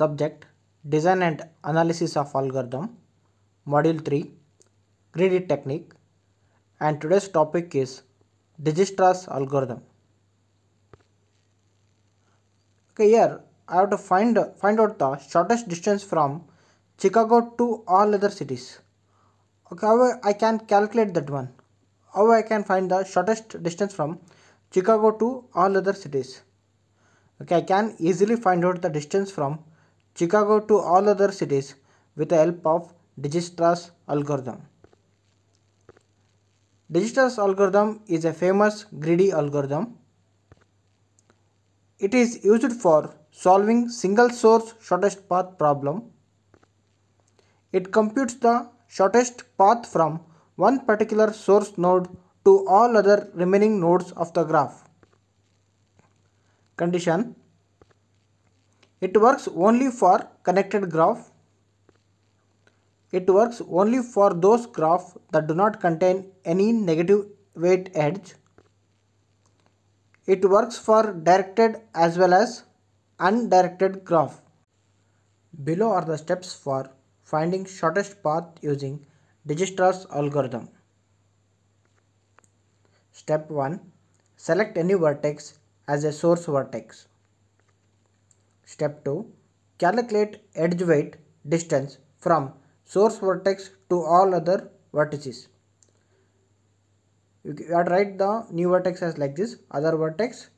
Subject Design and Analysis of Algorithm Module 3 Greedy Technique and today's topic is Digistra's algorithm. Okay here I have to find find out the shortest distance from Chicago to all other cities. Okay how I can calculate that one. How I can find the shortest distance from Chicago to all other cities. Okay I can easily find out the distance from Chicago to all other cities with the help of Digistra's algorithm. Digistra's algorithm is a famous greedy algorithm. It is used for solving single source shortest path problem. It computes the shortest path from one particular source node to all other remaining nodes of the graph. Condition it works only for connected graph. It works only for those graph that do not contain any negative weight edge. It works for directed as well as undirected graph. Below are the steps for finding shortest path using Dijkstra's algorithm. Step 1. Select any vertex as a source vertex. Step 2. Calculate edge weight distance from source vertex to all other vertices. You can write the new vertex as like this other vertex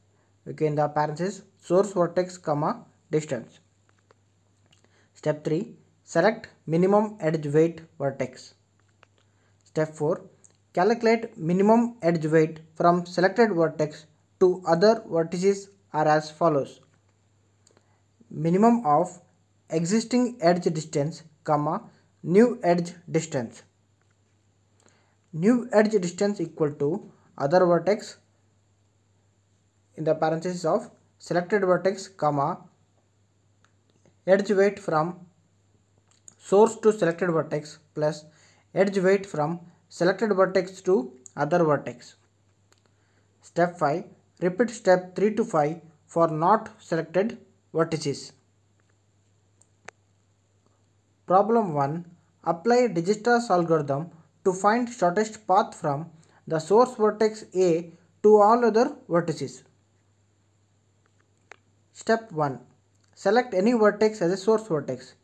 you can the parenthesis source vertex comma distance. Step 3. Select minimum edge weight vertex. Step 4. Calculate minimum edge weight from selected vertex to other vertices are as follows minimum of existing edge distance comma new edge distance. New edge distance equal to other vertex in the parenthesis of selected vertex comma edge weight from source to selected vertex plus edge weight from selected vertex to other vertex. Step 5. Repeat step 3 to 5 for not selected vertices. Problem 1. Apply Digistra's algorithm to find shortest path from the source vertex A to all other vertices. Step 1. Select any vertex as a source vertex.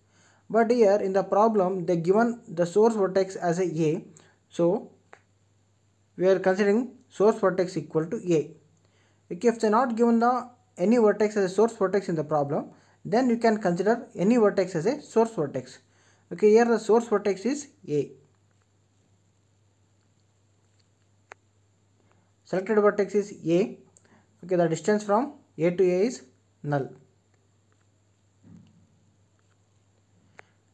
But here in the problem they given the source vertex as a A. So we are considering source vertex equal to A. If they are not given the any vertex as a source vertex in the problem, then you can consider any vertex as a source vertex. Okay, here the source vertex is A. Selected vertex is A. Okay, the distance from A to A is null.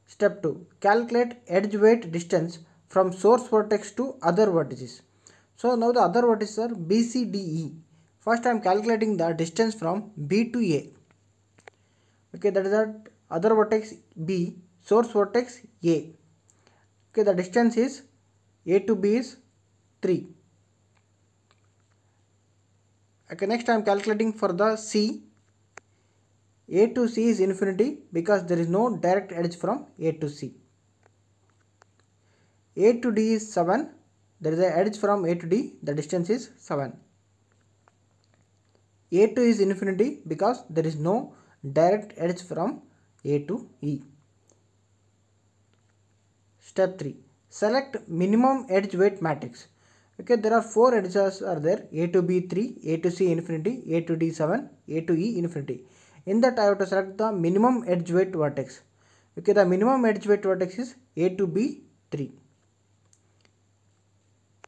Step 2. Calculate edge weight distance from source vertex to other vertices. So now the other vertices are BCDE. First I am calculating the distance from B to A. Okay, that is at other vertex B, source vertex A. Okay, the distance is A to B is 3. Okay, next I am calculating for the C. A to C is infinity because there is no direct edge from A to C. A to D is 7. There is an edge from A to D. The distance is 7 a2 is infinity because there is no direct edge from a to e. Step 3. Select minimum edge weight matrix. Okay, there are 4 edges are there a to b 3, a to c infinity, a to d 7, a to e infinity. In that I have to select the minimum edge weight vertex. Okay, the minimum edge weight vertex is a to b 3.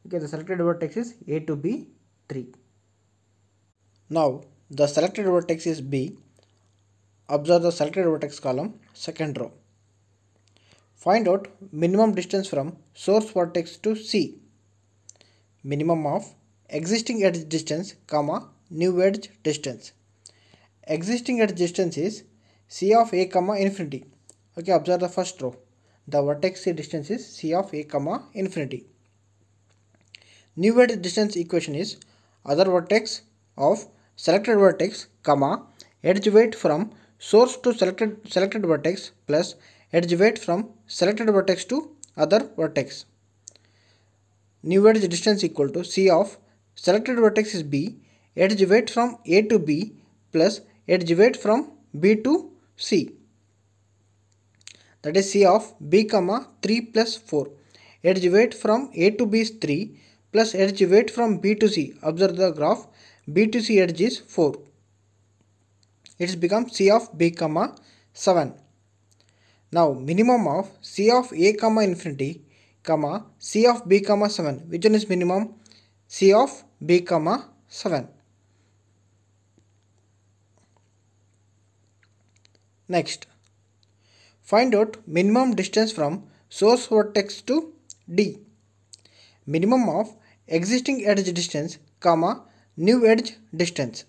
Okay, the selected vertex is a to b 3. Now the selected vertex is B. Observe the selected vertex column, second row. Find out minimum distance from source vertex to C. Minimum of existing edge distance, comma, new edge distance. Existing edge distance is C of A, comma, infinity. Okay, observe the first row. The vertex C distance is C of A, comma, infinity. New edge distance equation is other vertex of selected vertex, comma, edge weight from source to selected, selected vertex plus edge weight from selected vertex to other vertex. New edge distance equal to C of selected vertex is B, edge weight from A to B plus edge weight from B to C. That is C of B comma 3 plus 4. Edge weight from A to B is 3 plus edge weight from B to C. Observe the graph b to c edge is 4. It's become c of b comma 7. Now minimum of c of a comma infinity comma c of b comma 7. Which one is minimum? c of b comma 7. Next, find out minimum distance from source vertex to D. Minimum of existing edge distance, comma new edge distance.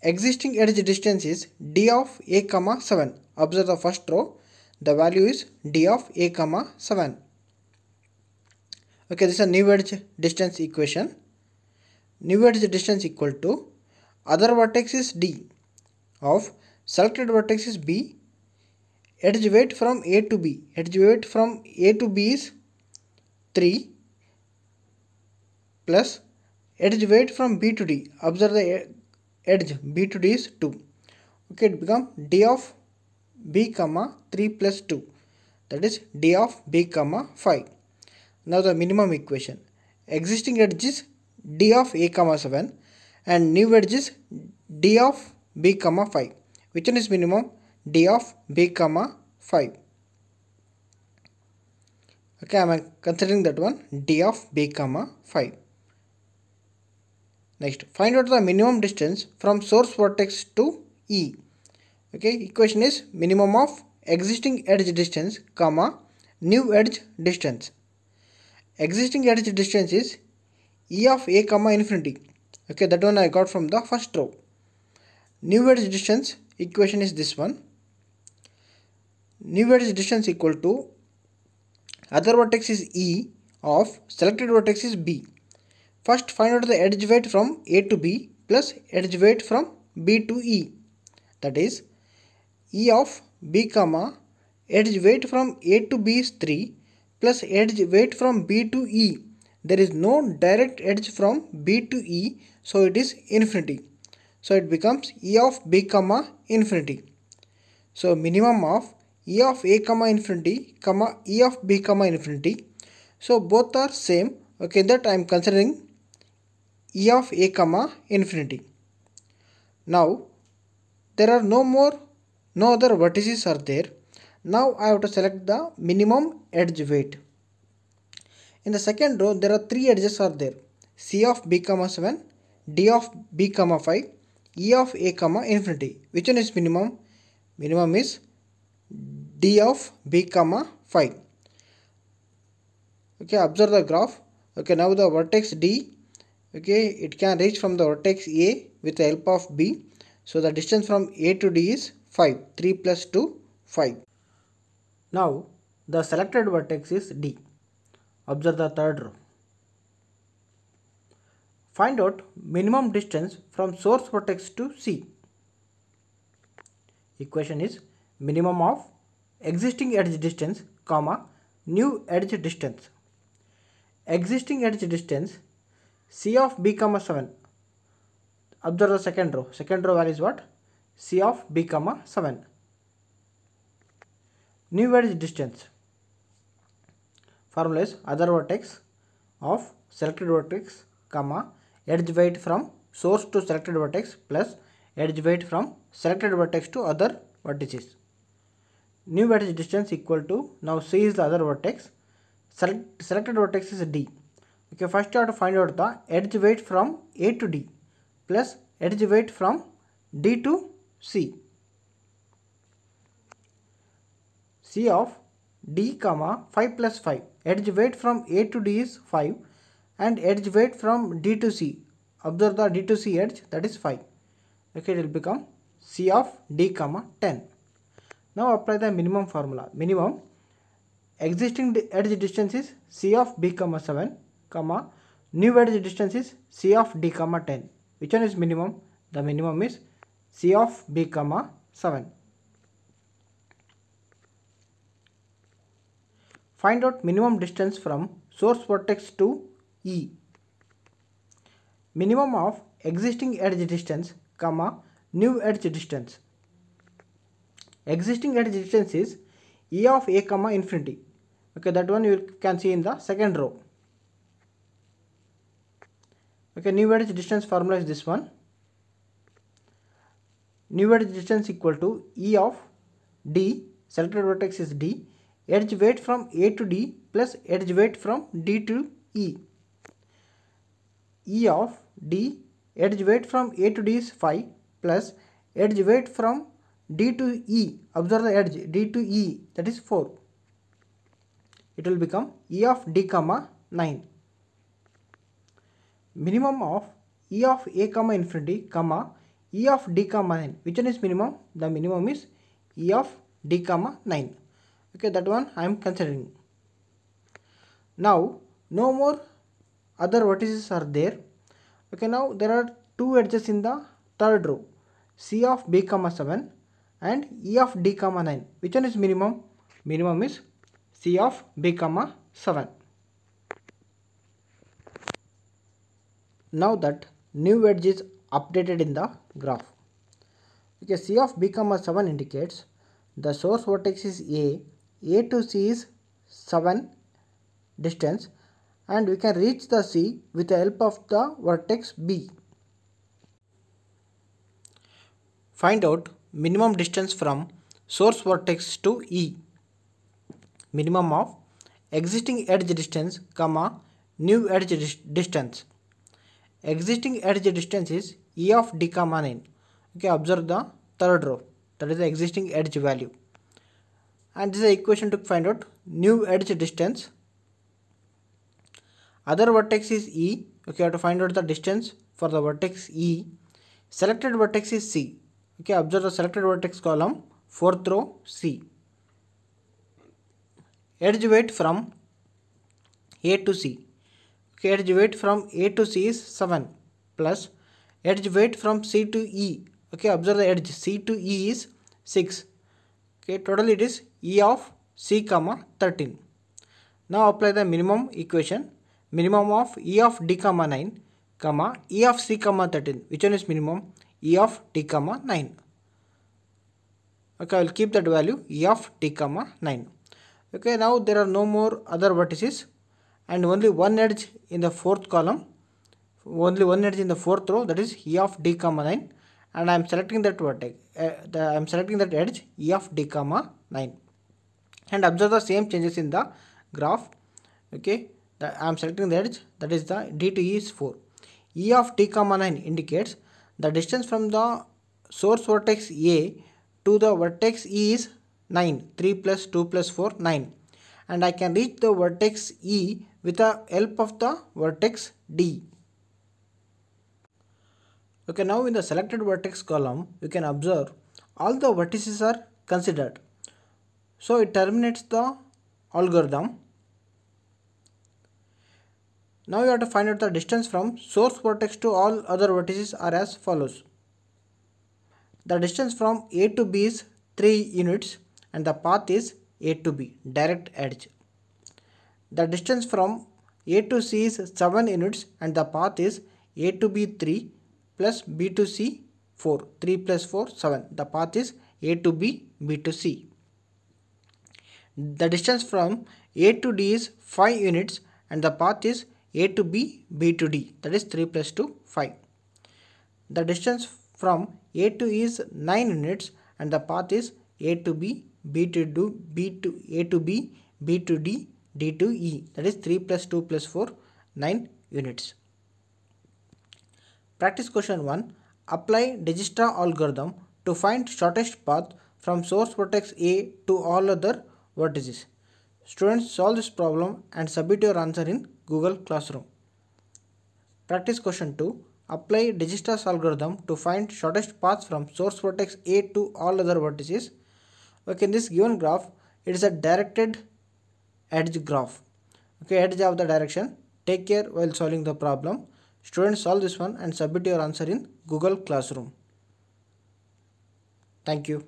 Existing edge distance is d of a comma 7. Observe the first row. The value is d of a comma 7. Okay, this is a new edge distance equation. New edge distance equal to other vertex is d of selected vertex is b. Edge weight from a to b. Edge weight from a to b is 3 plus edge weight from b to d observe the edge b to d is 2 okay it become d of b comma 3 plus 2 that is d of b comma 5 now the minimum equation existing edge is d of a comma 7 and new edge is d of b comma 5 which one is minimum d of b comma 5 okay i am considering that one d of b comma 5 Next, find out the minimum distance from source vertex to E. Okay, equation is minimum of existing edge distance, comma, new edge distance. Existing edge distance is E of A comma infinity. Okay, that one I got from the first row. New edge distance equation is this one. New edge distance equal to other vertex is E of selected vertex is B. First find out the edge weight from A to B plus edge weight from B to E. That is E of B comma edge weight from A to B is 3 plus edge weight from B to E. There is no direct edge from B to E so it is infinity. So it becomes E of B comma infinity. So minimum of E of A comma infinity comma E of B comma infinity. So both are same okay that I am considering e of a comma infinity. Now there are no more no other vertices are there. Now I have to select the minimum edge weight. In the second row there are three edges are there. C of b comma 7, D of b comma 5, E of a comma infinity. Which one is minimum? Minimum is D of b comma 5. Okay observe the graph. Okay now the vertex D okay it can reach from the vertex A with the help of B so the distance from A to D is 5 3 plus 2 5 now the selected vertex is D observe the third row find out minimum distance from source vertex to C equation is minimum of existing edge distance comma new edge distance existing edge distance C of B comma 7. Observe the second row. Second row value is what? C of B comma 7. New word is distance. Formula is other vertex of selected vertex comma edge weight from source to selected vertex plus edge weight from selected vertex to other vertices. New vertex distance equal to now C is the other vertex. Select, selected vertex is D okay first you have to find out the edge weight from a to d plus edge weight from d to c c of d comma 5 plus 5 edge weight from a to d is 5 and edge weight from d to c observe the d to c edge that is 5 okay it will become c of d comma 10 now apply the minimum formula minimum existing edge distance is c of b comma 7 comma new edge distance is c of d comma 10 which one is minimum the minimum is c of b comma 7 find out minimum distance from source vertex to e minimum of existing edge distance comma new edge distance existing edge distance is e of a comma infinity okay that one you can see in the second row okay new edge distance formula is this one new edge distance equal to e of d selected vertex is d edge weight from a to d plus edge weight from d to e e of d edge weight from a to d is five plus edge weight from d to e observe the edge d to e that is 4 it will become e of d comma 9 minimum of e of a comma infinity comma e of d comma 9 which one is minimum the minimum is e of d comma 9 okay that one i am considering now no more other vertices are there okay now there are two edges in the third row c of b comma 7 and e of d comma 9 which one is minimum minimum is c of b comma 7 Now that new wedge is updated in the graph. Okay, C of B comma 7 indicates the source vertex is A, A to C is 7 distance and we can reach the C with the help of the vertex B. Find out minimum distance from source vertex to E. Minimum of existing edge distance comma new edge distance Existing edge distance is E of decomma 9. Okay, observe the third row. That is the existing edge value. And this is the equation to find out new edge distance. Other vertex is E. Okay, have to find out the distance for the vertex E. Selected vertex is C. Okay, observe the selected vertex column, fourth row C. Edge weight from A to C edge weight from A to C is 7 plus edge weight from C to E. Okay, observe the edge C to E is 6. Okay, total it is E of C comma 13. Now apply the minimum equation. Minimum of E of D comma 9 comma E of C comma 13. Which one is minimum? E of D comma 9. Okay, I will keep that value E of D comma 9. Okay, now there are no more other vertices and only one edge in the fourth column only one edge in the fourth row that is e of d comma 9 and I am selecting that vertex uh, the, I am selecting that edge e of d comma 9 and observe the same changes in the graph okay the, I am selecting the edge that is the d to e is 4 e of d comma 9 indicates the distance from the source vertex a to the vertex e is 9 3 plus 2 plus 4 9 and I can reach the vertex e with the help of the vertex D. Okay, now in the selected vertex column, you can observe all the vertices are considered. So it terminates the algorithm. Now you have to find out the distance from source vertex to all other vertices are as follows. The distance from A to B is 3 units and the path is A to B, direct edge. The distance from A to C is 7 units and the path is A to B 3 plus B to C 4. 3 plus 4, 7. The path is A to B, B to C. The distance from A to D is 5 units and the path is A to B, B to D. That is 3 plus 2, 5. The distance from A to E is 9 units and the path is A to B, B to D, B to A to B, B to D, d to e that is 3 plus 2 plus 4 9 units. Practice question 1 Apply Dijkstra algorithm to find shortest path from source vertex A to all other vertices. Students solve this problem and submit your answer in Google Classroom. Practice question 2 Apply Dijkstra's algorithm to find shortest path from source vertex A to all other vertices. Okay, in this given graph, it is a directed edge graph okay edge of the direction take care while solving the problem students solve this one and submit your answer in google classroom thank you